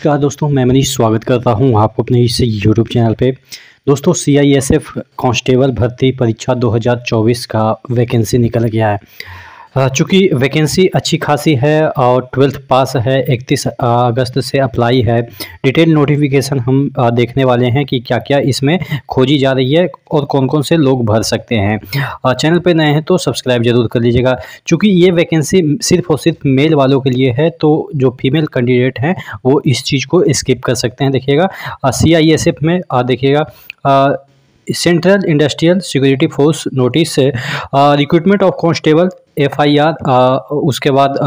नमस्कार दोस्तों मैं मनीष स्वागत करता हूं आपको अपने इस यूट्यूब चैनल पे दोस्तों C I S F constable भर्ती परीक्षा 2024 का वैकेंसी निकल गया है चूँकि वैकेंसी अच्छी खासी है और ट्वेल्थ पास है इकतीस अगस्त से अप्लाई है डिटेल नोटिफिकेशन हम देखने वाले हैं कि क्या क्या इसमें खोजी जा रही है और कौन कौन से लोग भर सकते हैं चैनल पर नए हैं तो सब्सक्राइब जरूर कर लीजिएगा चूँकि ये वैकेंसी सिर्फ और सिर्फ मेल वालों के लिए है तो जो फीमेल कैंडिडेट हैं वो इस चीज़ को स्किप कर सकते हैं देखिएगा सी आई एस एफ में देखिएगा central industrial security force notice recruitment of constable FIR उसके बाद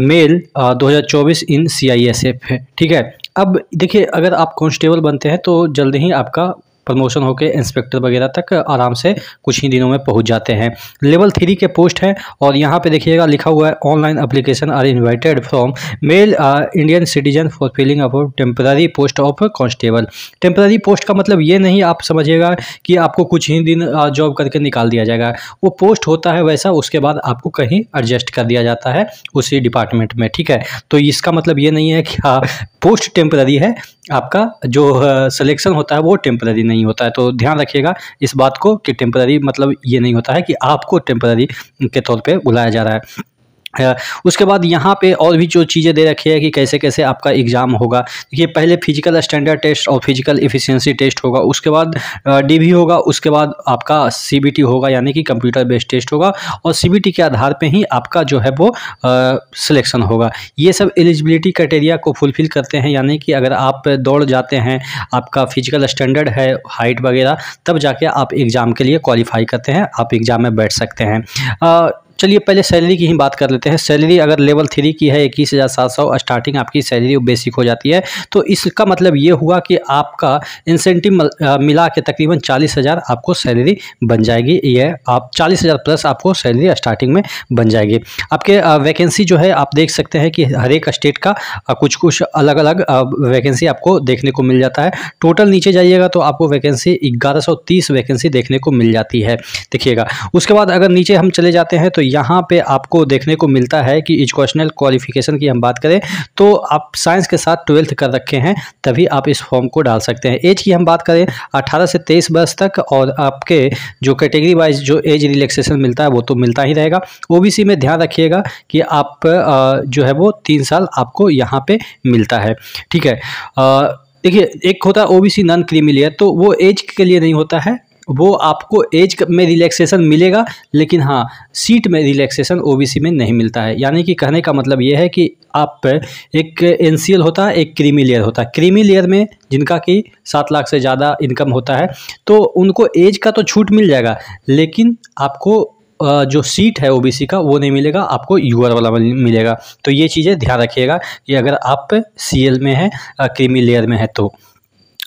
मेल 2024 इन सीआईएसएफ है ठीक है अब देखिए अगर आप कांस्टेबल बनते हैं तो जल्दी ही आपका प्रमोशन होकर इंस्पेक्टर वगैरह तक आराम से कुछ ही दिनों में पहुँच जाते हैं लेवल थ्री के पोस्ट हैं और यहाँ पर देखिएगा लिखा हुआ है online application are invited from male Indian citizen for filling up temporary post of constable temporary post का मतलब ये नहीं आप समझिएगा कि आपको कुछ ही दिन जॉब uh, करके निकाल दिया जाएगा वो पोस्ट होता है वैसा उसके बाद आपको कहीं एडजस्ट कर दिया जाता है उसी डिपार्टमेंट में ठीक है तो इसका मतलब ये नहीं है कि हाँ पोस्ट टेम्पररी है आपका जो सिलेक्शन uh, होता है वो टेम्पररी नहीं नहीं होता है तो ध्यान रखिएगा इस बात को कि टेम्पररी मतलब ये नहीं होता है कि आपको टेम्पररी के तौर पर बुलाया जा रहा है उसके बाद यहाँ पे और भी जो चीज़ें दे रखी है कि कैसे कैसे आपका एग्ज़ाम होगा देखिए पहले फिजिकल स्टैंडर्ड टेस्ट और फिजिकल इफिशियंसी टेस्ट होगा उसके बाद डीवी होगा उसके बाद आपका सीबीटी होगा यानी कि कंप्यूटर बेस्ड टेस्ट होगा और सीबीटी के आधार पे ही आपका जो है वो सिलेक्शन होगा ये सब एलिजिबिलिटी क्राइटेरिया को फुलफ़िल करते हैं यानी कि अगर आप दौड़ जाते हैं आपका फिजिकल स्टैंडर्ड है हाइट वगैरह तब जाके आप एग्ज़ाम के लिए क्वालिफाई करते हैं आप एग्ज़ाम में बैठ सकते हैं चलिए पहले सैलरी की ही बात कर लेते हैं सैलरी अगर लेवल थ्री की है इक्कीस हज़ार सात सौ स्टार्टिंग आपकी सैलरी बेसिक हो जाती है तो इसका मतलब ये हुआ कि आपका इंसेंटिव मिला के तकरीबन चालीस हज़ार आपको सैलरी बन जाएगी ये आप चालीस हज़ार प्लस आपको सैलरी स्टार्टिंग में बन जाएगी आपके वैकेंसी जो है आप देख सकते हैं कि हर एक स्टेट का कुछ कुछ अलग अलग वैकेंसी आपको देखने को मिल जाता है टोटल नीचे जाइएगा तो आपको वैकेंसी ग्यारह सौ तीस वैकेंसी देखने को मिल जाती है देखिएगा उसके बाद अगर नीचे हम चले जाते हैं तो यहाँ पे आपको देखने को मिलता है कि एजुकेशनल क्वालिफिकेशन की हम बात करें तो आप साइंस के साथ ट्वेल्थ कर रखे हैं तभी आप इस फॉर्म को डाल सकते हैं एज की हम बात करें अठारह से तेईस वर्ष तक और आपके जो कैटेगरी वाइज जो एज रिलैक्सेशन मिलता है वो तो मिलता ही रहेगा ओ में ध्यान रखिएगा कि आप जो है वो तीन साल आपको यहाँ पर मिलता है ठीक है देखिए एक होता है ओबीसी नॉन क्रीमिलियर तो वो एज के लिए नहीं होता है वो आपको एज में रिलैक्सेशन मिलेगा लेकिन हाँ सीट में रिलैक्सेशन ओबीसी में नहीं मिलता है यानी कि कहने का मतलब ये है कि आप एक एनसीएल होता है एक क्रीमी लेयर होता है क्रीमी लेयर में जिनका कि सात लाख से ज़्यादा इनकम होता है तो उनको एज का तो छूट मिल जाएगा लेकिन आपको जो सीट है ओबीसी का वो नहीं मिलेगा आपको यूआर वाला मिलेगा तो ये चीज़ें ध्यान रखिएगा कि अगर आप सीएल में है क्रीमी लेयर में है तो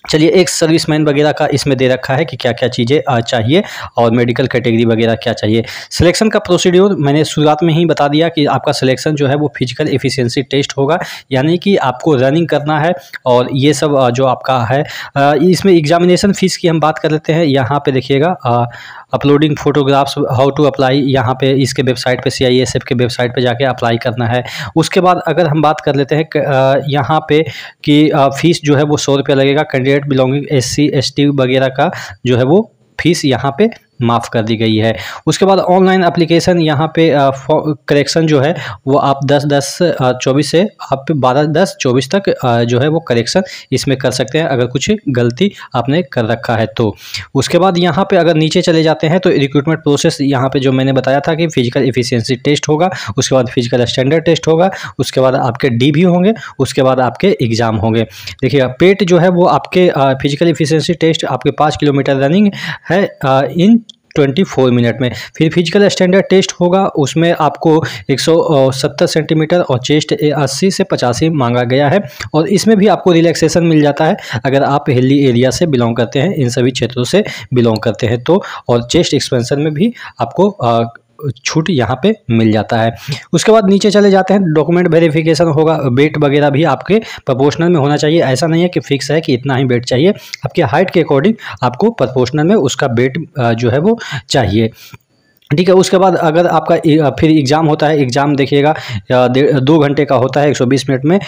चलिए एक सर्विसमैन वगैरह का इसमें दे रखा है कि क्या क्या चीज़ें चाहिए और मेडिकल कैटेगरी वगैरह क्या चाहिए सिलेक्शन का प्रोसीड्योर मैंने शुरुआत में ही बता दिया कि आपका सिलेक्शन जो है वो फिजिकल एफिशिएंसी टेस्ट होगा यानी कि आपको रनिंग करना है और ये सब जो आपका है इसमें एग्जामिनेशन फ़ीस की हम बात कर लेते हैं यहाँ पर देखिएगा uploading photographs how to apply यहाँ पे इसके वेबसाइट पे सी आई एस एफ के वेबसाइट पे जाके अप्लाई करना है उसके बाद अगर हम बात कर लेते हैं यहाँ पे कि फ़ीस जो है वो सौ रुपया लगेगा candidate rate belonging S C वगैरह का जो है वो फीस यहाँ पे माफ़ कर दी गई है उसके बाद ऑनलाइन अप्लीकेशन यहाँ पे करेक्शन जो है वो आप दस दस चौबीस से आप बारह दस चौबीस तक जो है वो करेक्शन इसमें कर सकते हैं अगर कुछ गलती आपने कर रखा है तो उसके बाद यहाँ पे अगर नीचे चले जाते हैं तो रिक्रूटमेंट प्रोसेस यहाँ पे जो मैंने बताया था कि फिजिकल इफिशियंसी टेस्ट होगा उसके बाद फिजिकल स्टैंडर्ड टेस्ट होगा उसके बाद आपके डी भी होंगे उसके बाद आपके एग्ज़ाम होंगे देखिए पेट जो है वो आपके फिजिकल इफिशियंसी टेस्ट आपके पाँच किलोमीटर रनिंग है इन ट्वेंटी फोर मिनट में फिर फिजिकल स्टैंडर्ड टेस्ट होगा उसमें आपको एक सौ सत्तर सेंटीमीटर और चेस्ट अस्सी से पचासी मांगा गया है और इसमें भी आपको रिलैक्सेशन मिल जाता है अगर आप हिली एरिया से बिलोंग करते हैं इन सभी क्षेत्रों से बिलोंग करते हैं तो और चेस्ट एक्सपेंसन में भी आपको छूट यहाँ पे मिल जाता है उसके बाद नीचे चले जाते हैं डॉक्यूमेंट वेरिफिकेशन होगा वेट वगैरह भी आपके प्रपोर्शनल में होना चाहिए ऐसा नहीं है कि फिक्स है कि इतना ही वेट चाहिए आपके हाइट के अकॉर्डिंग आपको प्रपोर्शनल में उसका वेट जो है वो चाहिए ठीक है उसके बाद अगर आपका फिर एग्ज़ाम होता है एग्ज़ाम देखिएगा दो घंटे का होता है 120 मिनट में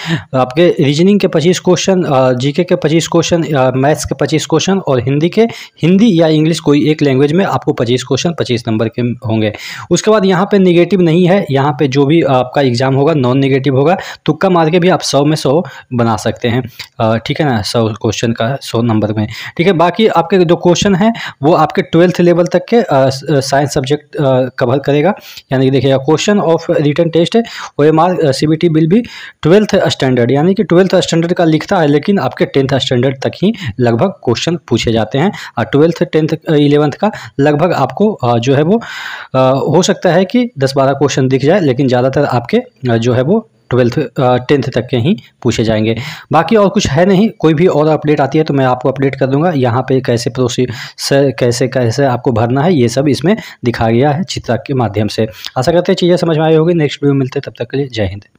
आपके रीजनिंग के 25 क्वेश्चन जीके के 25 क्वेश्चन मैथ्स के 25 क्वेश्चन और हिंदी के हिंदी या इंग्लिश कोई एक लैंग्वेज में आपको 25 क्वेश्चन 25 नंबर के होंगे उसके बाद यहाँ पे निगेटिव नहीं है यहाँ पर जो भी आपका एग्ज़ाम होगा नॉन निगेटिव होगा तुक्का मार के भी आप सौ में सौ बना सकते हैं ठीक है ना सौ क्वेश्चन का सौ नंबर में ठीक है बाकी आपके जो क्वेश्चन हैं वो आपके ट्वेल्थ लेवल तक के साइंस सब्जेक्ट कवर करेगा यानी कि देखिएगा क्वेश्चन ऑफ रिटर्न टेस्ट है O M R C B T बिल भी ट्वेल्थ स्टैंडर्ड यानी कि ट्वेल्थ स्टैंडर्ड का लिखता है लेकिन आपके टेंथ स्टैंडर्ड तक ही लगभग क्वेश्चन पूछे जाते हैं और ट्वेल्थ टेंथ इलेवंथ का लगभग आपको जो है वो हो सकता है कि दस बारह क्वेश्चन दिख जाए लेकिन ज़्यादातर आपके जो है वो ट्वेल्थ टेंथ तक के ही पूछे जाएंगे बाकी और कुछ है नहीं कोई भी और अपडेट आती है तो मैं आपको अपडेट कर दूंगा यहाँ पे कैसे प्रोसी कैसे कैसे आपको भरना है ये सब इसमें दिखा गया है चित्र के माध्यम से आशा करते हैं चीज़ें समझ में आई होगी नेक्स्ट वीडियो मिलते तब तक के लिए जय हिंद